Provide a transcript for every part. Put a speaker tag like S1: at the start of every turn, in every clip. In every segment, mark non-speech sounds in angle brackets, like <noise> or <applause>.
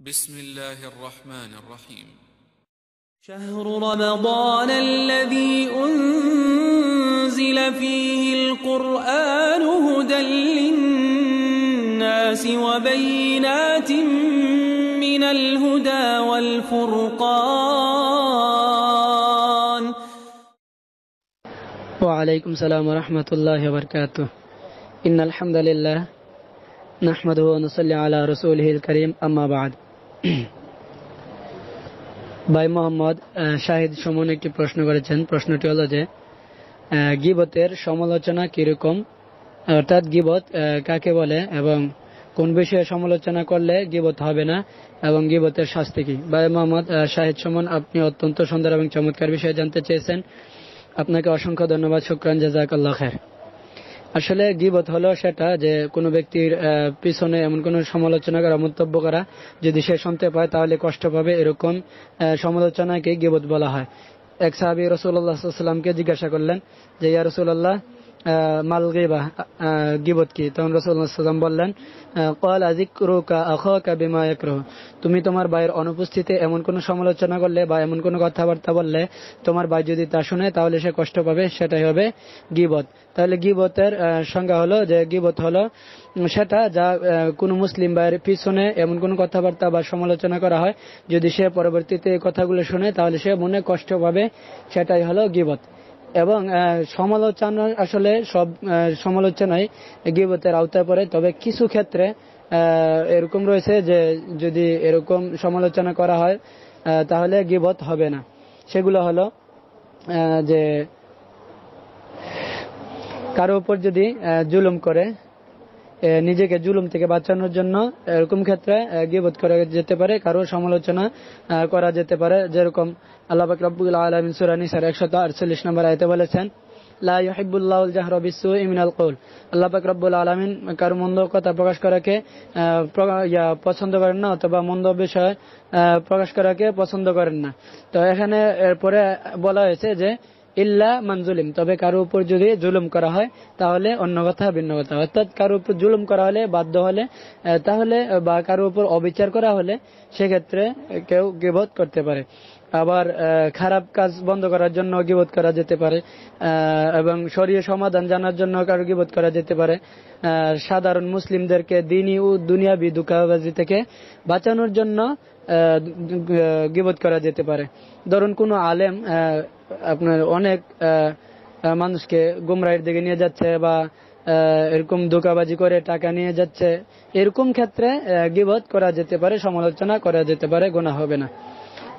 S1: بسم الله الرحمن الرحيم شهر رمضان الذي أنزل فيه القرآن هدى للناس وبينات من الهدى والفرقان وعليكم السلام ورحمة الله وبركاته إن الحمد لله نحمده ونصلي على رسوله الكريم أما بعد <clears throat> ভাই মোহাম্মদ শাহিদ সুমন একটি প্রশ্ন করেছেন প্রশ্নটি হল যে গিবতের সমালোচনা কিরকম অর্থাৎ গিবত কাকে বলে এবং কোন বিষয়ে সমালোচনা করলে গিবত হবে না এবং গিবতের শাস্তি কি ভাই মোহাম্মদ শাহিদ সুমন আপনি অত্যন্ত সুন্দর এবং চমৎকার বিষয়ে জানতে চেয়েছেন আপনাকে অসংখ্য ধন্যবাদ শুক্রান জাজাক আল্লাহ খের আসলে গিবত হলো সেটা যে কোনো ব্যক্তির পিছনে এমন কোনো সমালোচনা করা মন্তব্য করা যদি সে শুনতে পায় তাহলে কষ্ট পাবে এরকম সমালোচনাকে গিবত বলা হয় এক সাহাবি রসুল্লাহামকে জিজ্ঞাসা করলেন যে ইয়া রসুল্লাহ মাল তুমি তোমার ভাইয়ের অনুপস্থিতিতে এমন কোনো সমালোচনা করলে বা এমন কোনো কথাবার্তা বললে তোমার ভাই যদি তা শুনে তাহলে সে কষ্ট পাবে সেটাই হবে গিবত তাহলে গিবতের সংজ্ঞা হলো যে গিবত হলো সেটা যা কোনো মুসলিম ভাইয়ের পিছনে এমন কোনো কথাবার্তা বা সমালোচনা করা হয় যদি সে পরবর্তীতে কথাগুলো শুনে তাহলে সে মনে কষ্ট পাবে সেটাই হলো গিবত এবং সমালোচনা আসলে সব সমালোচনায় গিবতের আওতায় পড়ে তবে কিছু ক্ষেত্রে এরকম রয়েছে যে যদি এরকম সমালোচনা করা হয় তাহলে গিবত হবে না সেগুলো হলো যে কারো উপর যদি জুলুম করে নিজেকে জুলুম থেকে বাঁচানোর জন্য এরকম ক্ষেত্রে গিবত করা যেতে পারে কারো সমালোচনা করা যেতে পারে যেরকম আল্লাহ রব্বুল আলম সুরানি স্যার একশত আটচল্লিশ নম্বর আয়তে বলেছেন প্রকাশ করাকে পছন্দ করেন না তো এখানে এরপরে বলা হয়েছে যে ইল্লা মানজুলিম তবে কারো উপর যদি জুলুম করা হয় তাহলে অন্য কথা ভিন্ন কথা অর্থাৎ কারো উপর জুলুম করা হলে বাধ্য হলে তাহলে বা কারো উপর অবিচার করা হলে সেক্ষেত্রে কেউ গেবত করতে পারে আবার খারাপ কাজ বন্ধ করার জন্য গিবোধ করা যেতে পারে এবং সরিয়ে সমাধান জানার জন্য কারো করা যেতে পারে সাধারণ মুসলিমদেরকে দিনই ও দুনিয়াবি দুকাবাজি থেকে বাঁচানোর জন্য গিবোধ করা যেতে পারে ধরুন কোনো আলেম আপনার অনেক মানুষকে গুমরাইয়ের দিকে নিয়ে যাচ্ছে বা এরকম ধোকাবাজি করে টাকা নিয়ে যাচ্ছে এরকম ক্ষেত্রে গিবত করা যেতে পারে সমালোচনা করা যেতে পারে গোনা হবে না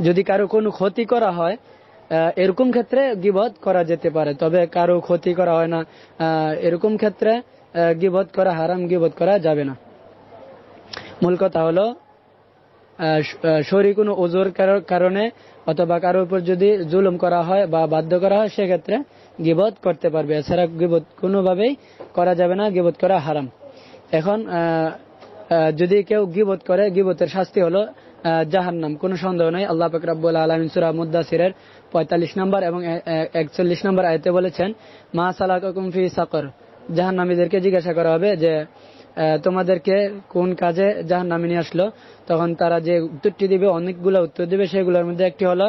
S1: যদি কারো কোনো ক্ষতি করা হয় এরকম ক্ষেত্রে গিবধ করা যেতে পারে তবে কারো ক্ষতি করা হয় না এরকম ক্ষেত্রে গিবধ করা হারাম গিবধ করা যাবে না মূল কথা হলো শরীর কোনো ওজোর কারণে অথবা কারোর উপর যদি জুলুম করা হয় বা বাধ্য করা হয় সেক্ষেত্রে গিবধ করতে পারবে এছাড়া গিবধ কোনোভাবেই করা যাবে না গিবধ করা হারাম এখন যদি কেউ গিবত করে গিবতের শাস্তি হলো জাহান্নাম কোন সন্দেহ নাই আল্লাহ পাকরাবুল আলমিন সুরা মুদাসিরের পঁয়তাল্লিশ নম্বর এবং একচল্লিশ নম্বর আয়তে বলেছেন মা সালাকুমফি সাকর জাহান্নামীদেরকে জিজ্ঞাসা করা হবে যে তোমাদেরকে কোন কাজে জাহান নামে নিয়ে আসলো তখন তারা যে উত্তরটি দিবে অনেকগুলো উত্তর দিবে সেগুলোর মধ্যে একটি হলো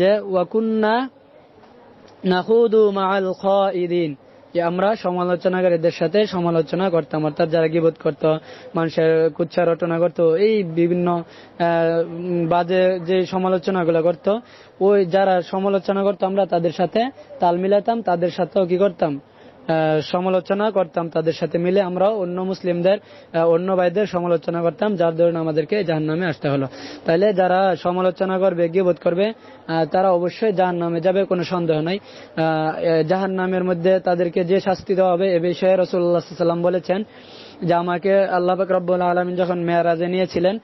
S1: যে ওয়াকুন্না নাহুদু মাল খ ইদিন আমরা এদের সাথে সমালোচনা করতাম অর্থাৎ যারা গিবোধ করত মানুষের কুচ্ছা রটনা করত এই বিভিন্ন বাজে যে সমালোচনাগুলো করত ওই যারা সমালোচনা করতো আমরা তাদের সাথে তাল মিলাতাম তাদের সাথেও কি করতাম সমালোচনা করতাম তাদের সাথে মিলে আমরা অন্য মুসলিমদের অন্য ভাইদের সমালোচনা করতাম যার ধরুন আমাদেরকে জাহান নামে আসতে হলো তাহলে যারা সমালোচনা করবে বোধ করবে তারা অবশ্যই জাহান নামে যাবে কোনো সন্দেহ নাই জাহান নামের মধ্যে তাদেরকে যে শাস্তি দেওয়া হবে এ বিষয়ে রসুল্লাহ সাল্লাম বলেছেন যে আমাকে আল্লাহ রব্বুল আলমিন যখন মেয়ারাজে নিয়েছিলেন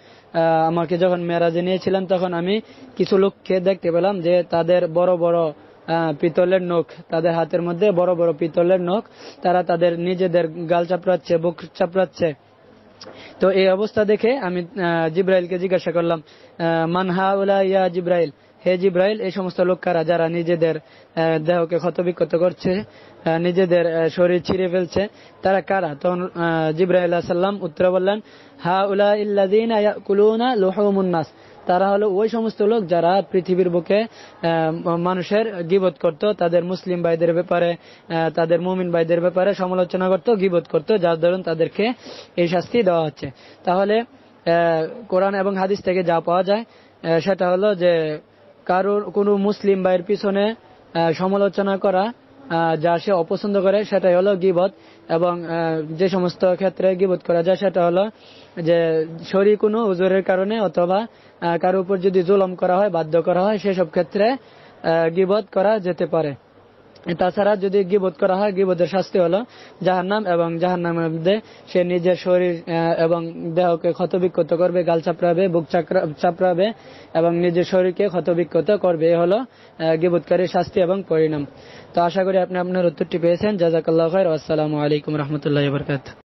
S1: আমাকে যখন মেয়ারাজে নিয়েছিলেন তখন আমি কিছু লোককে দেখতে পেলাম যে তাদের বড় বড় পিতলের নখ তাদের হাতের মধ্যে বড় বড় পিতলের নখ তারা তাদের নিজেদের গাল চাপড়াচ্ছে বুক চাপড়াচ্ছে তো এই অবস্থা দেখে আমি জিব্রাইলকে জিজ্ঞাসা করলাম মানহা উলা ইয়া জিব্রাইল হে জিব্রাইল এই সমস্ত লোক কারা যারা নিজেদের দেহকে ক্ষতবিক্ষত করছে নিজেদের শরীর ছিঁড়ে ফেলছে তারা কারা তখন জিব্রাহিল্লাহ সাল্লাম উত্তর বললেন হা উলা ইল্লাদিনা কুলুনা লোহমুন্নাস তারা হলো ওই সমস্ত লোক যারা পৃথিবীর বুকে মানুষের গিবত করত তাদের মুসলিম ভাইদের ব্যাপারে তাদের মুমিন ভাইদের ব্যাপারে সমালোচনা করত গিবত করত যার ধরুন তাদেরকে এই শাস্তি দেওয়া হচ্ছে তাহলে কোরআন এবং হাদিস থেকে যা পাওয়া যায় সেটা হলো যে কারোর কোনো মুসলিম ভাইয়ের পিছনে সমালোচনা করা যা সে অপছন্দ করে সেটাই হলো গিবত এবং যে সমস্ত ক্ষেত্রে গিবত করা যায় সেটা হলো যে শরীর কোনো উজুরের কারণে অথবা কারো উপর যদি জুলম করা হয় বাধ্য করা হয় সেসব ক্ষেত্রে গিবত করা যেতে পারে তাছাড়া যদি গিবোধ করা হয় গিবোধের শাস্তি হলো জাহান্নাম এবং জাহান্নামের মধ্যে সে নিজের শরীর এবং দেহকে ক্ষতবিক্ষত করবে গাল চাপড়াবে বুক চাপড়াবে এবং নিজের শরীরকে ক্ষতবিক্ষত করবে এ হলো গিবোধকারীর শাস্তি এবং পরিণাম তো আশা করি আপনি আপনার উত্তরটি পেয়েছেন জাজাকাল্লাহ আসসালামু আলাইকুম রহমতুল্লাহ বরকাত